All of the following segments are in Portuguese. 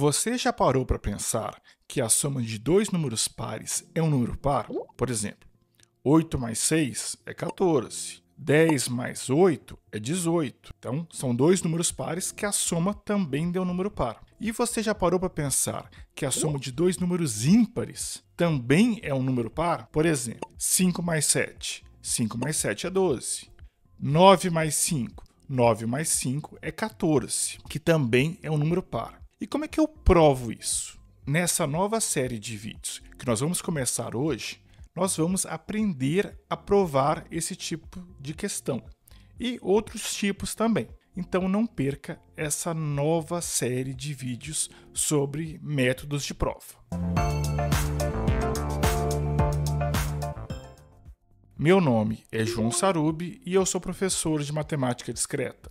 Você já parou para pensar que a soma de dois números pares é um número par? Por exemplo, 8 mais 6 é 14, 10 mais 8 é 18. Então, são dois números pares que a soma também deu um número par. E você já parou para pensar que a soma de dois números ímpares também é um número par? Por exemplo, 5 mais 7. 5 mais 7 é 12. 9 mais 5. 9 mais 5 é 14, que também é um número par. E como é que eu provo isso? Nessa nova série de vídeos que nós vamos começar hoje, nós vamos aprender a provar esse tipo de questão e outros tipos também. Então não perca essa nova série de vídeos sobre métodos de prova. Meu nome é João Sarubi e eu sou professor de matemática discreta.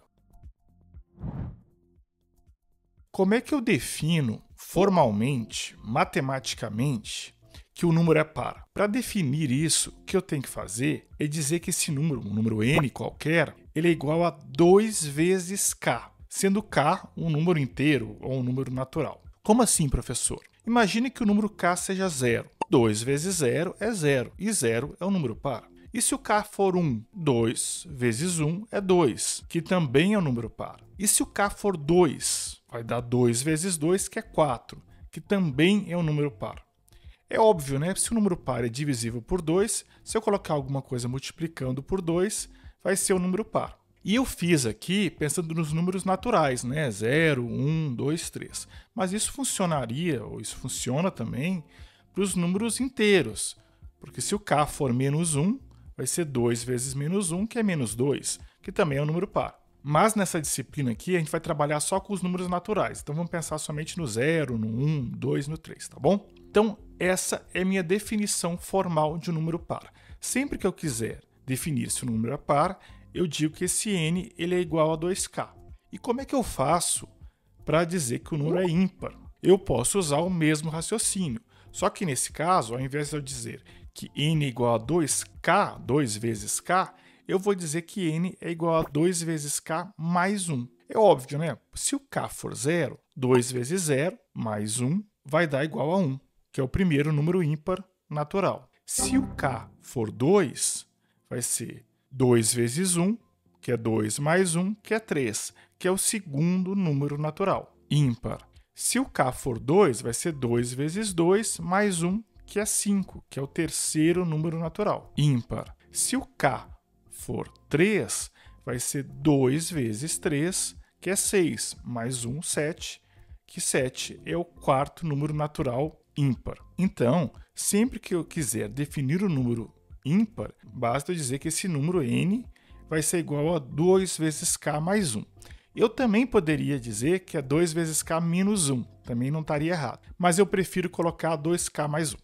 Como é que eu defino formalmente, matematicamente, que o número é par? Para definir isso, o que eu tenho que fazer é dizer que esse número, um número n qualquer, ele é igual a 2 vezes k, sendo k um número inteiro ou um número natural. Como assim, professor? Imagine que o número k seja zero. 2 vezes 0 é zero, e zero é um número par. E se o K for 1, 2 vezes 1 é 2, que também é um número par. E se o K for 2, vai dar 2 vezes 2, que é 4, que também é um número par. É óbvio, né? Se o número par é divisível por 2, se eu colocar alguma coisa multiplicando por 2, vai ser um número par. E eu fiz aqui pensando nos números naturais, né? 0, 1, 2, 3. Mas isso funcionaria, ou isso funciona também, para os números inteiros. Porque se o k for menos 1, vai ser 2 vezes menos 1, que é menos 2, que também é um número par. Mas nessa disciplina aqui, a gente vai trabalhar só com os números naturais. Então vamos pensar somente no 0, no 1, 2, no 3, tá bom? Então, essa é minha definição formal de um número par. Sempre que eu quiser definir se o um número é par, eu digo que esse n ele é igual a 2k. E como é que eu faço para dizer que o número é ímpar? Eu posso usar o mesmo raciocínio. Só que nesse caso, ao invés de eu dizer que n igual a 2k, 2 vezes k, eu vou dizer que n é igual a 2 vezes k mais 1. É óbvio, né? Se o k for zero, 2 vezes 0 mais 1 vai dar igual a 1, que é o primeiro número ímpar natural. Se o k for 2, vai ser 2 vezes 1, que é 2 mais 1, que é 3, que é o segundo número natural ímpar. Se o k for 2, vai ser 2 vezes 2 mais 1, que é 5, que é o terceiro número natural, ímpar. Se o k for 3, vai ser 2 vezes 3, que é 6, mais 1, 7, que 7 é o quarto número natural ímpar. Então, sempre que eu quiser definir o número ímpar, basta dizer que esse número n vai ser igual a 2 vezes k mais 1. Eu também poderia dizer que é 2 vezes k menos 1, também não estaria errado, mas eu prefiro colocar 2k mais 1.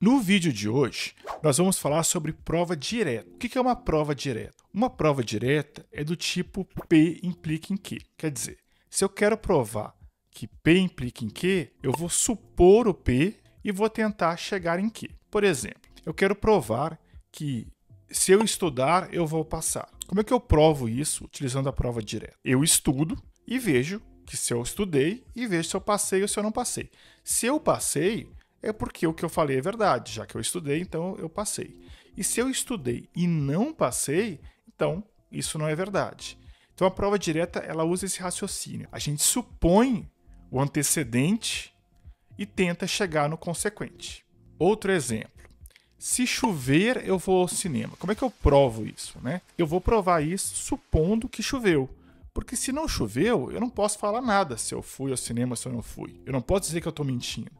No vídeo de hoje, nós vamos falar sobre prova direta. O que é uma prova direta? Uma prova direta é do tipo P implica em Q. Quer dizer, se eu quero provar que P implica em Q, eu vou supor o P e vou tentar chegar em Q. Por exemplo, eu quero provar que se eu estudar, eu vou passar. Como é que eu provo isso utilizando a prova direta? Eu estudo e vejo que se eu estudei e vejo se eu passei ou se eu não passei. Se eu passei, é porque o que eu falei é verdade, já que eu estudei, então eu passei. E se eu estudei e não passei, então isso não é verdade. Então a prova direta ela usa esse raciocínio. A gente supõe o antecedente e tenta chegar no consequente. Outro exemplo. Se chover, eu vou ao cinema. Como é que eu provo isso, né? Eu vou provar isso supondo que choveu. Porque se não choveu, eu não posso falar nada se eu fui ao cinema, se eu não fui. Eu não posso dizer que eu estou mentindo.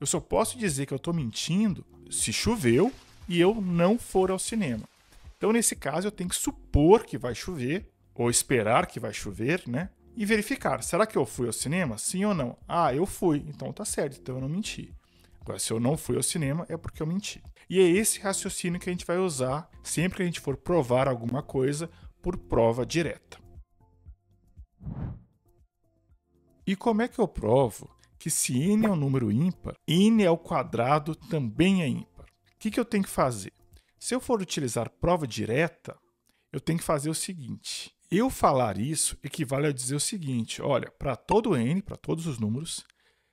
Eu só posso dizer que eu estou mentindo se choveu e eu não for ao cinema. Então, nesse caso, eu tenho que supor que vai chover, ou esperar que vai chover, né? E verificar, será que eu fui ao cinema? Sim ou não? Ah, eu fui, então tá certo, então eu não menti. Agora, se eu não fui ao cinema, é porque eu menti. E é esse raciocínio que a gente vai usar sempre que a gente for provar alguma coisa por prova direta. E como é que eu provo que se n é um número ímpar, n ao é quadrado também é ímpar? O que, que eu tenho que fazer? Se eu for utilizar prova direta, eu tenho que fazer o seguinte. Eu falar isso equivale a dizer o seguinte: olha, para todo n, para todos os números,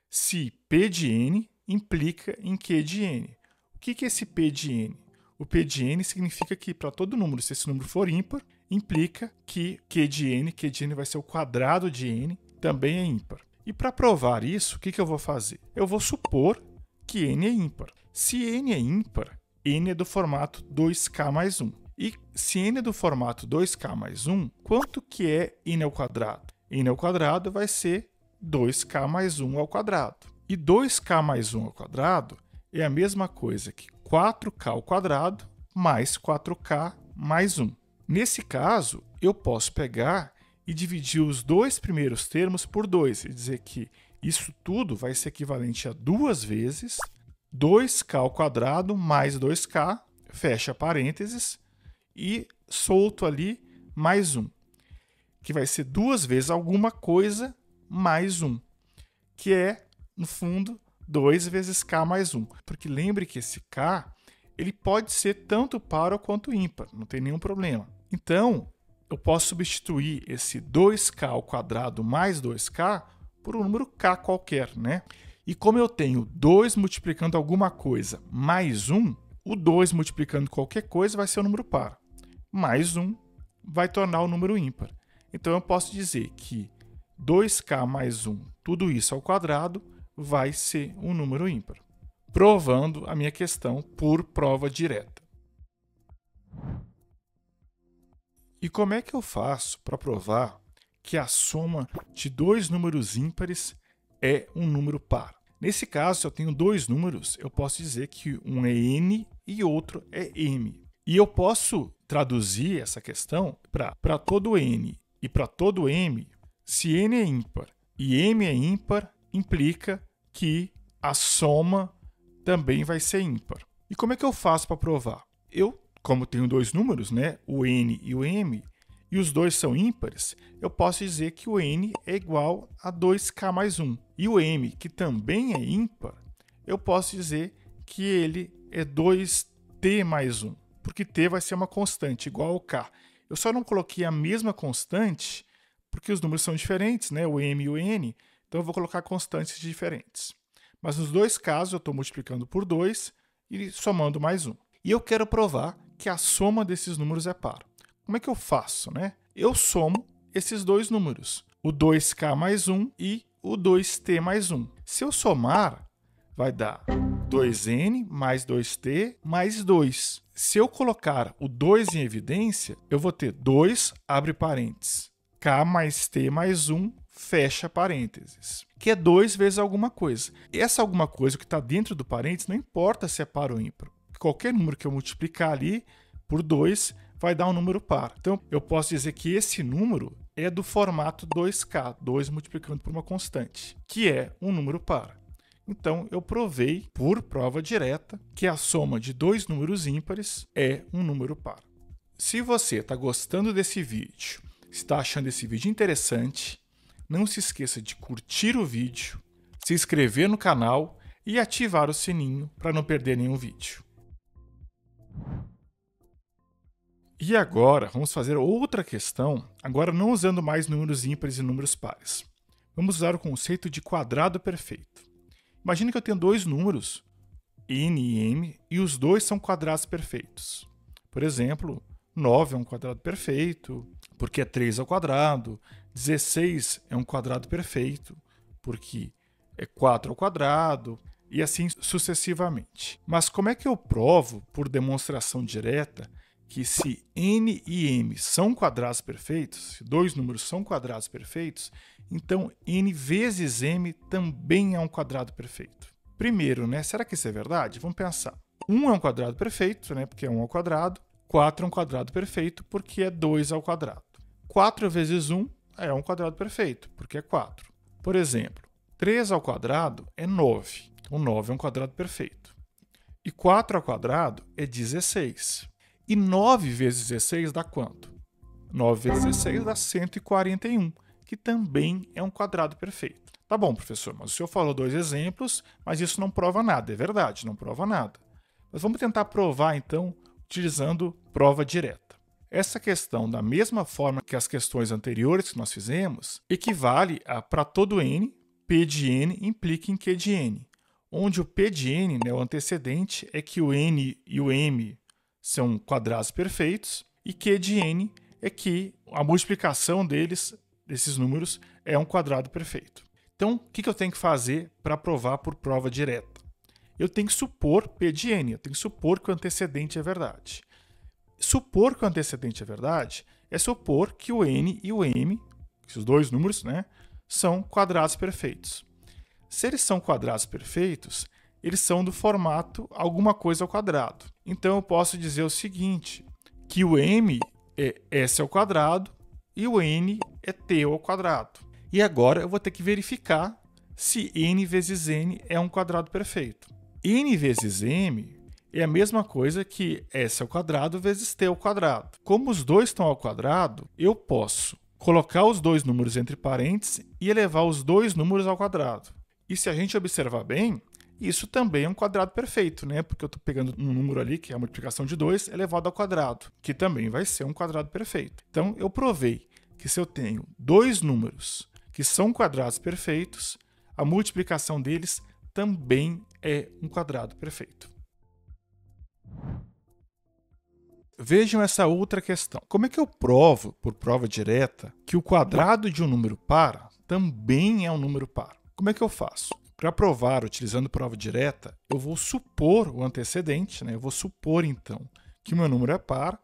se p de n implica em q de n. O que, que é esse p de n? O p de n significa que para todo número, se esse número for ímpar, implica que q de n, q de n vai ser o quadrado de n, também é ímpar. E para provar isso, o que, que eu vou fazer? Eu vou supor que n é ímpar. Se n é ímpar, n é do formato 2k mais 1. E se n é do formato 2k mais 1, quanto que é n ao quadrado? n ao quadrado vai ser 2k mais 1 ao quadrado. E 2k mais 1 ao quadrado é a mesma coisa que 4k ao quadrado mais 4k mais 1. Nesse caso, eu posso pegar e dividir os dois primeiros termos por 2 e dizer que isso tudo vai ser equivalente a duas vezes 2k ao quadrado mais 2k, fecha parênteses, e solto ali mais 1, um, que vai ser duas vezes alguma coisa mais 1, um, que é, no fundo, 2 vezes k mais 1. Um. Porque lembre que esse k ele pode ser tanto par quanto ímpar, não tem nenhum problema. Então, eu posso substituir esse 2k ao quadrado mais 2k por um número k qualquer, né? E como eu tenho 2 multiplicando alguma coisa mais 1, o 2 multiplicando qualquer coisa vai ser o um número par. Mais 1 vai tornar o um número ímpar. Então eu posso dizer que 2k mais 1, tudo isso ao quadrado, vai ser um número ímpar. Provando a minha questão por prova direta. E como é que eu faço para provar que a soma de dois números ímpares é um número par? Nesse caso, se eu tenho dois números, eu posso dizer que um é n e outro é m. E eu posso traduzir essa questão para todo n e para todo m. Se n é ímpar e m é ímpar, implica que a soma também vai ser ímpar. E como é que eu faço para provar? Eu como tenho dois números, né, o n e o m, e os dois são ímpares, eu posso dizer que o n é igual a 2k mais 1. E o m, que também é ímpar, eu posso dizer que ele é 2t mais 1, porque t vai ser uma constante igual ao k. Eu só não coloquei a mesma constante porque os números são diferentes, né? o m e o n, então eu vou colocar constantes diferentes. Mas nos dois casos eu estou multiplicando por 2 e somando mais 1. E eu quero provar que a soma desses números é par. Como é que eu faço, né? Eu somo esses dois números, o 2k mais 1 e o 2t mais 1. Se eu somar, vai dar 2n mais 2t mais 2. Se eu colocar o 2 em evidência, eu vou ter 2, abre parênteses, k mais t mais 1, fecha parênteses, que é 2 vezes alguma coisa. Essa alguma coisa que está dentro do parênteses não importa se é par ou ímpar qualquer número que eu multiplicar ali por 2 vai dar um número par. Então, eu posso dizer que esse número é do formato 2K, 2 multiplicando por uma constante, que é um número par. Então, eu provei por prova direta que a soma de dois números ímpares é um número par. Se você está gostando desse vídeo, está achando esse vídeo interessante, não se esqueça de curtir o vídeo, se inscrever no canal e ativar o sininho para não perder nenhum vídeo. E agora, vamos fazer outra questão, agora não usando mais números ímpares e números pares. Vamos usar o conceito de quadrado perfeito. Imagina que eu tenho dois números, n e m, e os dois são quadrados perfeitos. Por exemplo, 9 é um quadrado perfeito, porque é 3 ao quadrado. 16 é um quadrado perfeito, porque é 4 ao quadrado e assim sucessivamente. Mas como é que eu provo, por demonstração direta, que se n e m são quadrados perfeitos, se dois números são quadrados perfeitos, então n vezes m também é um quadrado perfeito. Primeiro, né, será que isso é verdade? Vamos pensar. 1 é um quadrado perfeito, né, porque é 1 ao quadrado. 4 é um quadrado perfeito, porque é 2 ao quadrado. 4 vezes 1 é um quadrado perfeito, porque é 4. Por exemplo, 3 ao quadrado é 9. O 9 é um quadrado perfeito. E 4 ao quadrado é 16. E 9 vezes 16 dá quanto? 9 vezes 16 dá 141, que também é um quadrado perfeito. Tá bom, professor, mas o senhor falou dois exemplos, mas isso não prova nada. É verdade, não prova nada. Mas vamos tentar provar então utilizando prova direta. Essa questão, da mesma forma que as questões anteriores que nós fizemos, equivale a para todo n, p de n implica em q de n onde o P de n, né, o antecedente, é que o n e o m são quadrados perfeitos, e Q de n é que a multiplicação deles, desses números, é um quadrado perfeito. Então, o que eu tenho que fazer para provar por prova direta? Eu tenho que supor P de n, eu tenho que supor que o antecedente é verdade. Supor que o antecedente é verdade é supor que o n e o m, esses dois números, né, são quadrados perfeitos. Se eles são quadrados perfeitos, eles são do formato alguma coisa ao quadrado. Então eu posso dizer o seguinte, que o m é s ao quadrado e o n é t ao quadrado. E agora eu vou ter que verificar se n vezes n é um quadrado perfeito. n vezes m é a mesma coisa que s ao quadrado vezes t ao quadrado. Como os dois estão ao quadrado, eu posso colocar os dois números entre parênteses e elevar os dois números ao quadrado. E se a gente observar bem, isso também é um quadrado perfeito, né? Porque eu estou pegando um número ali, que é a multiplicação de 2 elevado ao quadrado, que também vai ser um quadrado perfeito. Então, eu provei que se eu tenho dois números que são quadrados perfeitos, a multiplicação deles também é um quadrado perfeito. Vejam essa outra questão. Como é que eu provo, por prova direta, que o quadrado de um número par também é um número par? Como é que eu faço? Para provar utilizando prova direta, eu vou supor o antecedente, né? eu vou supor então que o meu número é par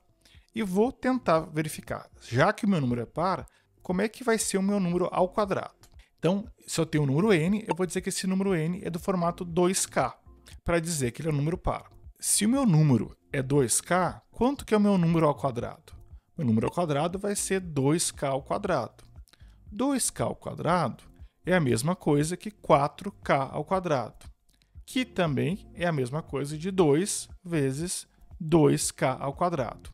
e vou tentar verificar. Já que o meu número é par, como é que vai ser o meu número ao quadrado? Então, se eu tenho um número n, eu vou dizer que esse número n é do formato 2k, para dizer que ele é um número par. Se o meu número é 2k, quanto que é o meu número ao quadrado? Meu número ao quadrado vai ser 2k ao quadrado. 2k ao quadrado é a mesma coisa que 4k ao quadrado, que também é a mesma coisa de 2 vezes 2k ao quadrado.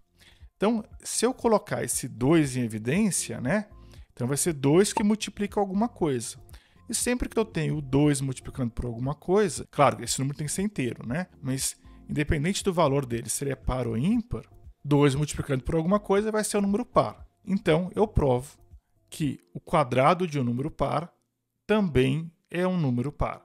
Então, se eu colocar esse 2 em evidência, né? Então vai ser 2 que multiplica alguma coisa. E sempre que eu tenho o 2 multiplicando por alguma coisa, claro, esse número tem que ser inteiro, né? Mas independente do valor dele, se ele é par ou ímpar, 2 multiplicando por alguma coisa vai ser o um número par. Então, eu provo que o quadrado de um número par também é um número par.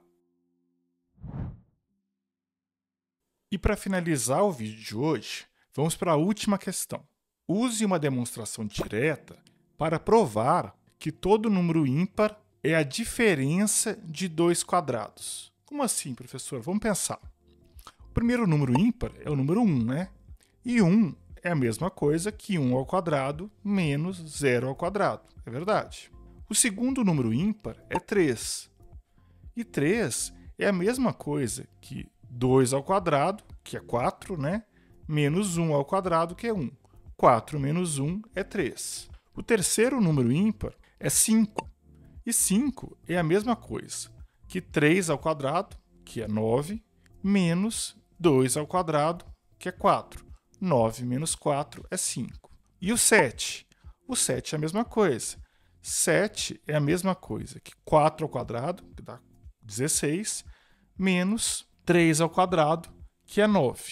E para finalizar o vídeo de hoje, vamos para a última questão. Use uma demonstração direta para provar que todo número ímpar é a diferença de dois quadrados. Como assim, professor? Vamos pensar. O primeiro número ímpar é o número 1, né? E 1 é a mesma coisa que 1 ao quadrado menos 0 ao quadrado. É verdade. O segundo número ímpar é 3. E 3 é a mesma coisa que 2 ao quadrado, que é 4, né? Menos 1 ao quadrado, que é 1. 4 menos 1 é 3. O terceiro número ímpar é 5. E 5 é a mesma coisa que 3 ao quadrado, que é 9, menos 2 ao quadrado, que é 4. 9 menos 4 é 5. E o 7? O 7 é a mesma coisa, 7 é a mesma coisa que 4 ao quadrado, que dá 16, menos 3 ao quadrado, que é 9.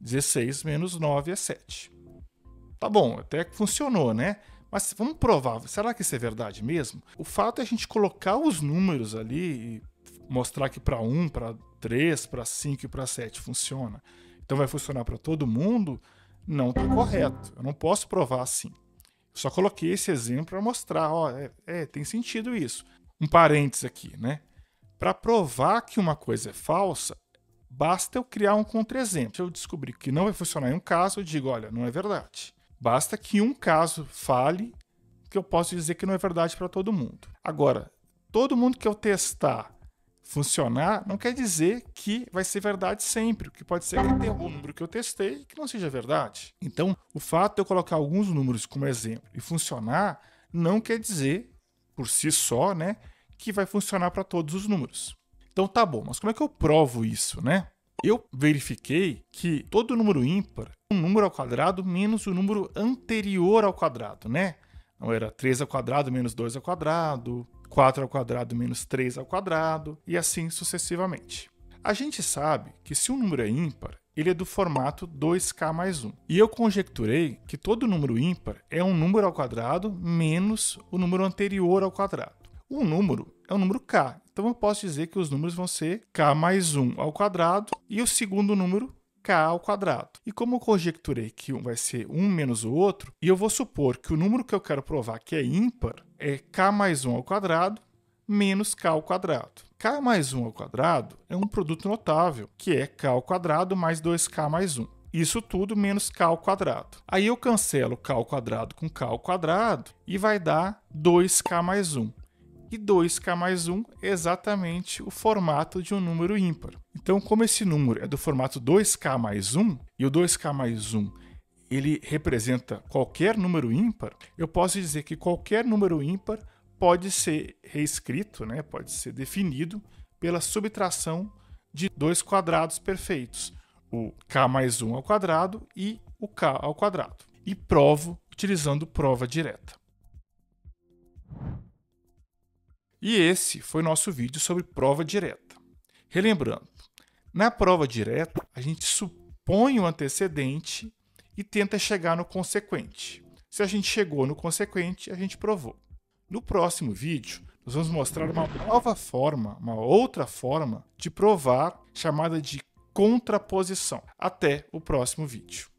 16 menos 9 é 7. Tá bom, até que funcionou, né? Mas vamos provar, será que isso é verdade mesmo? O fato é a gente colocar os números ali e mostrar que para 1, para 3, para 5 e para 7 funciona. Então vai funcionar para todo mundo? Não está correto. Eu não posso provar assim. Só coloquei esse exemplo para mostrar, ó, é, é, tem sentido isso. Um parênteses aqui, né? Para provar que uma coisa é falsa, basta eu criar um contra-exemplo. Se eu descobrir que não vai funcionar em um caso, eu digo, olha, não é verdade. Basta que um caso fale que eu posso dizer que não é verdade para todo mundo. Agora, todo mundo que eu testar funcionar, não quer dizer que vai ser verdade sempre. O que pode ser é que tenha algum número que eu testei que não seja verdade. Então, o fato de eu colocar alguns números como exemplo e funcionar não quer dizer, por si só, né, que vai funcionar para todos os números. Então tá bom, mas como é que eu provo isso, né? Eu verifiquei que todo número ímpar é um número ao quadrado menos o número anterior ao quadrado, né? Não era 3 ao quadrado menos 2 ao quadrado, 4 ao quadrado menos 3 ao quadrado, e assim sucessivamente. A gente sabe que se um número é ímpar, ele é do formato 2k mais 1. E eu conjecturei que todo número ímpar é um número ao quadrado menos o número anterior ao quadrado. Um número é um número k, então eu posso dizer que os números vão ser k mais 1 ao quadrado e o segundo número k ao quadrado. E como eu conjecturei que um vai ser um menos o outro, e eu vou supor que o número que eu quero provar que é ímpar é k mais 1 ao quadrado menos k ao quadrado. k mais 1 ao quadrado é um produto notável, que é k ao quadrado mais 2k mais 1. Isso tudo menos k ao quadrado. Aí eu cancelo k ao quadrado com k ao quadrado e vai dar 2k mais 1 e 2k mais 1 é exatamente o formato de um número ímpar. Então, como esse número é do formato 2k mais 1 e o 2k mais 1 ele representa qualquer número ímpar, eu posso dizer que qualquer número ímpar pode ser reescrito, né? pode ser definido pela subtração de dois quadrados perfeitos, o k mais 1 ao quadrado e o k ao quadrado. E provo utilizando prova direta. E esse foi nosso vídeo sobre prova direta. Relembrando, na prova direta, a gente supõe o um antecedente e tenta chegar no consequente. Se a gente chegou no consequente, a gente provou. No próximo vídeo, nós vamos mostrar uma nova forma, uma outra forma de provar, chamada de contraposição. Até o próximo vídeo.